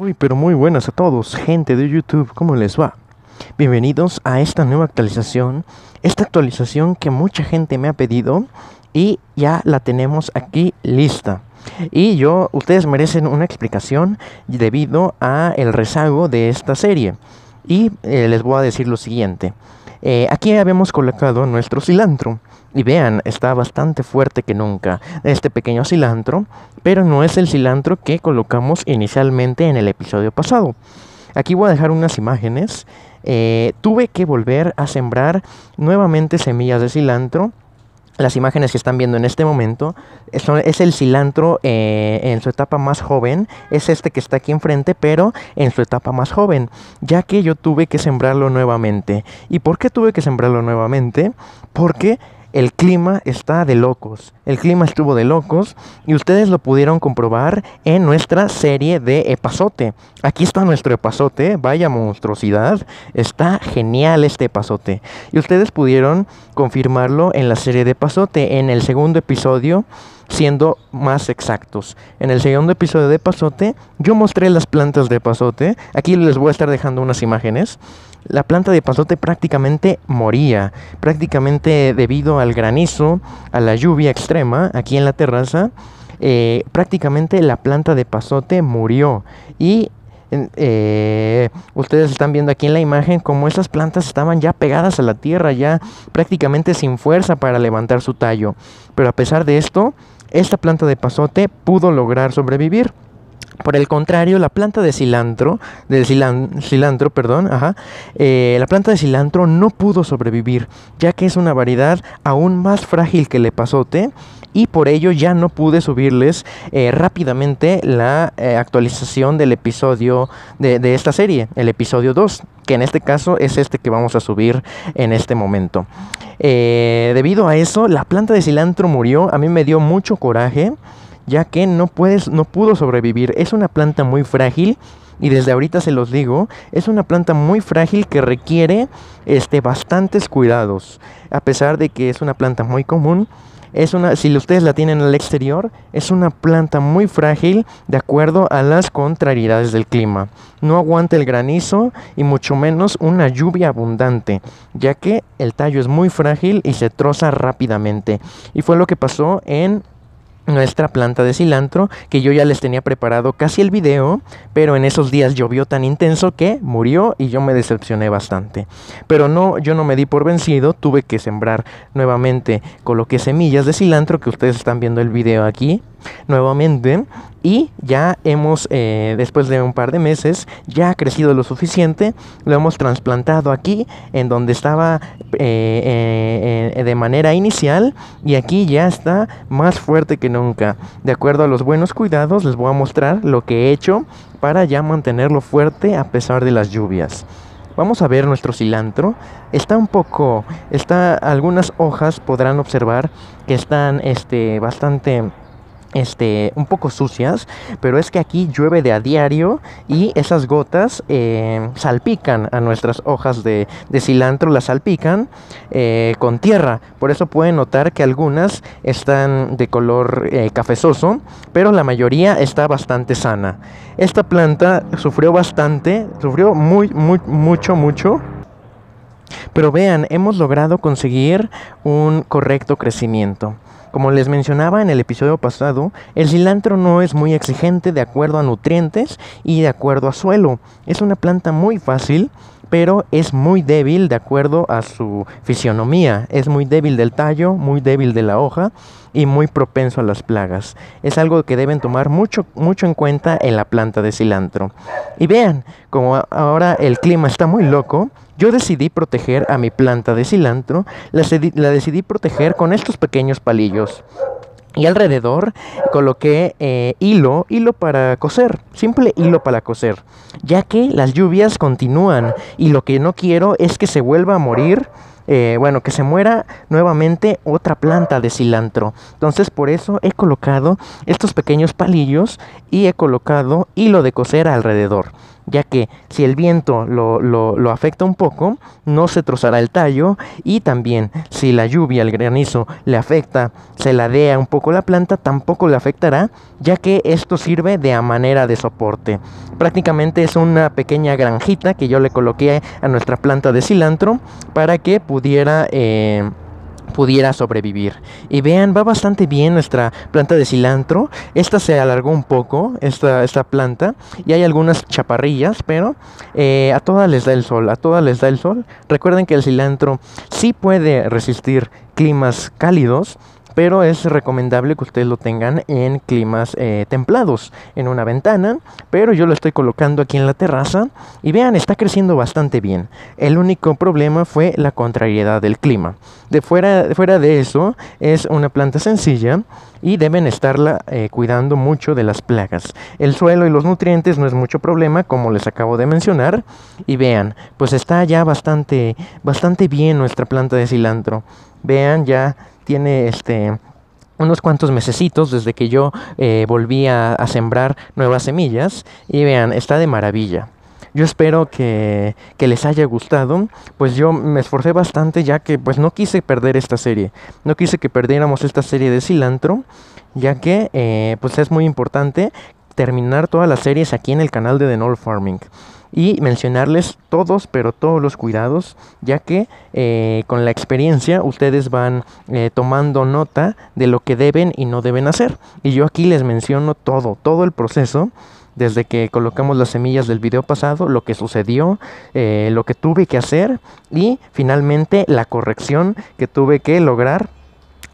Uy pero muy buenas a todos, gente de YouTube, ¿cómo les va? Bienvenidos a esta nueva actualización, esta actualización que mucha gente me ha pedido y ya la tenemos aquí lista. Y yo, ustedes merecen una explicación debido a el rezago de esta serie. Y eh, les voy a decir lo siguiente. Eh, aquí habíamos colocado nuestro cilantro. Y vean, está bastante fuerte que nunca este pequeño cilantro, pero no es el cilantro que colocamos inicialmente en el episodio pasado. Aquí voy a dejar unas imágenes. Eh, tuve que volver a sembrar nuevamente semillas de cilantro las imágenes que están viendo en este momento es el cilantro eh, en su etapa más joven, es este que está aquí enfrente, pero en su etapa más joven, ya que yo tuve que sembrarlo nuevamente. ¿Y por qué tuve que sembrarlo nuevamente? Porque el clima está de locos. El clima estuvo de locos y ustedes lo pudieron comprobar en nuestra serie de epazote. Aquí está nuestro epazote, vaya monstruosidad. Está genial este epazote. Y ustedes pudieron confirmarlo en la serie de epazote, en el segundo episodio, siendo más exactos. En el segundo episodio de epazote, yo mostré las plantas de epazote. Aquí les voy a estar dejando unas imágenes la planta de pasote prácticamente moría, prácticamente debido al granizo, a la lluvia extrema aquí en la terraza, eh, prácticamente la planta de pasote murió y eh, ustedes están viendo aquí en la imagen como esas plantas estaban ya pegadas a la tierra, ya prácticamente sin fuerza para levantar su tallo. Pero a pesar de esto, esta planta de pasote pudo lograr sobrevivir. Por el contrario, la planta de cilantro, del cilantro, perdón, ajá, eh, la planta de cilantro no pudo sobrevivir, ya que es una variedad aún más frágil que el epazote y por ello ya no pude subirles eh, rápidamente la eh, actualización del episodio de, esta serie, el episodio 2, que en este caso es este que vamos a subir en este momento. debido a eso, la planta de cilantro murió, a mí me dio mucho coraje ya que no, puedes, no pudo sobrevivir. Es una planta muy frágil y desde ahorita se los digo, es una planta muy frágil que requiere este, bastantes cuidados. A pesar de que es una planta muy común, es una, si ustedes la tienen al exterior, es una planta muy frágil de acuerdo a las contrariedades del clima. No aguanta el granizo y mucho menos una lluvia abundante, ya que el tallo es muy frágil y se troza rápidamente. Y fue lo que pasó en nuestra planta de cilantro, que yo ya les tenía preparado casi el video, pero en esos días llovió tan intenso que murió y yo me decepcioné bastante. Pero no, yo no me di por vencido, tuve que sembrar nuevamente, coloqué semillas de cilantro que ustedes están viendo el video aquí nuevamente y ya hemos, eh, después de un par de meses, ya ha crecido lo suficiente, lo hemos trasplantado aquí en donde estaba eh, eh, de manera inicial y aquí ya está más fuerte que nunca. De acuerdo a los buenos cuidados, les voy a mostrar lo que he hecho para ya mantenerlo fuerte a pesar de las lluvias. Vamos a ver nuestro cilantro. Está un poco, está algunas hojas podrán observar que están este bastante este, un poco sucias, pero es que aquí llueve de a diario y esas gotas eh, salpican a nuestras hojas de, cilantro, las salpican eh, con tierra. Por eso pueden notar que algunas están de color eh, cafezoso, pero la mayoría está bastante sana. Esta planta sufrió bastante, sufrió muy, muy, mucho, mucho pero vean, hemos logrado conseguir un correcto crecimiento. Como les mencionaba en el episodio pasado, el cilantro no es muy exigente de acuerdo a nutrientes y de acuerdo a suelo. Es una planta muy fácil pero es muy débil de acuerdo a su fisionomía. Es muy débil del tallo, muy débil de la hoja y muy propenso a las plagas. Es algo que deben tomar mucho, mucho en cuenta en la planta de cilantro. Y vean, como ahora el clima está muy loco, yo decidí proteger a mi planta de cilantro, la decidí proteger con estos pequeños palillos. Y alrededor coloqué eh, hilo, hilo para coser, simple hilo para coser, ya que las lluvias continúan y lo que no quiero es que se vuelva a morir, eh, bueno, que se muera nuevamente otra planta de cilantro. Entonces por eso he colocado estos pequeños palillos y he colocado hilo de coser alrededor ya que si el viento lo, afecta un poco, no se trozará el tallo y también si la lluvia, el granizo le afecta, se ladea un poco la planta, tampoco le afectará, ya que esto sirve de a manera de soporte. Prácticamente es una pequeña granjita que yo le coloqué a nuestra planta de cilantro para que pudiera... Eh, pudiera sobrevivir. Y vean, va bastante bien nuestra planta de cilantro. Esta se alargó un poco, esta, planta. Y hay algunas chaparrillas, pero eh, a todas les da el sol, a todas les da el sol. Recuerden que el cilantro sí puede resistir climas cálidos, pero es recomendable que ustedes lo tengan en climas eh, templados, en una ventana, pero yo lo estoy colocando aquí en la terraza y vean, está creciendo bastante bien. El único problema fue la contrariedad del clima. De fuera, fuera de eso, es una planta sencilla y deben estarla eh, cuidando mucho de las plagas. El suelo y los nutrientes no es mucho problema, como les acabo de mencionar, y vean, pues está ya bastante, bastante bien nuestra planta de cilantro. Vean, ya tiene este unos cuantos mesecitos desde que yo eh, volví a, sembrar nuevas semillas y vean, está de maravilla. Yo espero que, les haya gustado. Pues yo me esforcé bastante ya que pues no quise perder esta serie. No quise que perdiéramos esta serie de cilantro. Ya que eh, pues es muy importante terminar todas las series aquí en el canal de The Null Farming y mencionarles todos, pero todos los cuidados, ya que eh, con la experiencia ustedes van eh, tomando nota de lo que deben y no deben hacer. Y yo aquí les menciono todo, todo el proceso desde que colocamos las semillas del video pasado, lo que sucedió, eh, lo que tuve que hacer y finalmente la corrección que tuve que lograr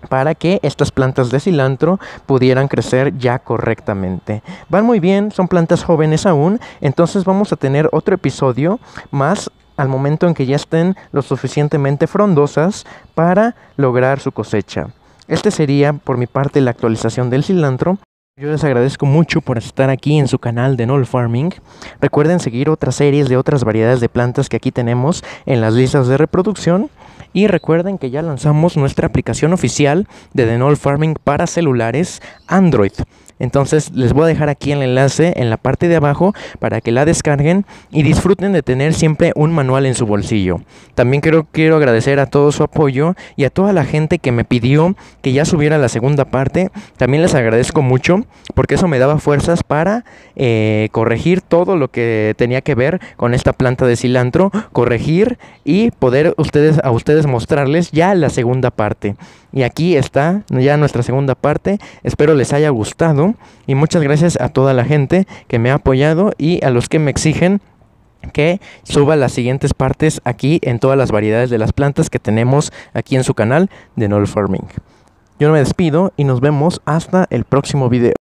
para que estas plantas de cilantro pudieran crecer ya correctamente. Van muy bien, son plantas jóvenes aún, entonces vamos a tener otro episodio más al momento en que ya estén lo suficientemente frondosas para lograr su cosecha. Este sería por mi parte la actualización del cilantro. Yo les agradezco mucho por estar aquí en su canal de Null Farming. Recuerden seguir otras series de otras variedades de plantas que aquí tenemos en las listas de reproducción. Y recuerden que ya lanzamos nuestra aplicación oficial de The Farming para celulares Android. Entonces les voy a dejar aquí el enlace en la parte de abajo para que la descarguen y disfruten de tener siempre un manual en su bolsillo. También quiero, quiero agradecer a todo su apoyo y a toda la gente que me pidió que ya subiera la segunda parte. También les agradezco mucho porque eso me daba fuerzas para eh, corregir todo lo que tenía que ver con esta planta de cilantro, corregir y poder ustedes, a ustedes mostrarles ya la segunda parte. Y aquí está ya nuestra segunda parte. Espero les haya gustado y muchas gracias a toda la gente que me ha apoyado y a los que me exigen que suba las siguientes partes aquí en todas las variedades de las plantas que tenemos aquí en su canal de Null Farming. Yo me despido y nos vemos hasta el próximo video.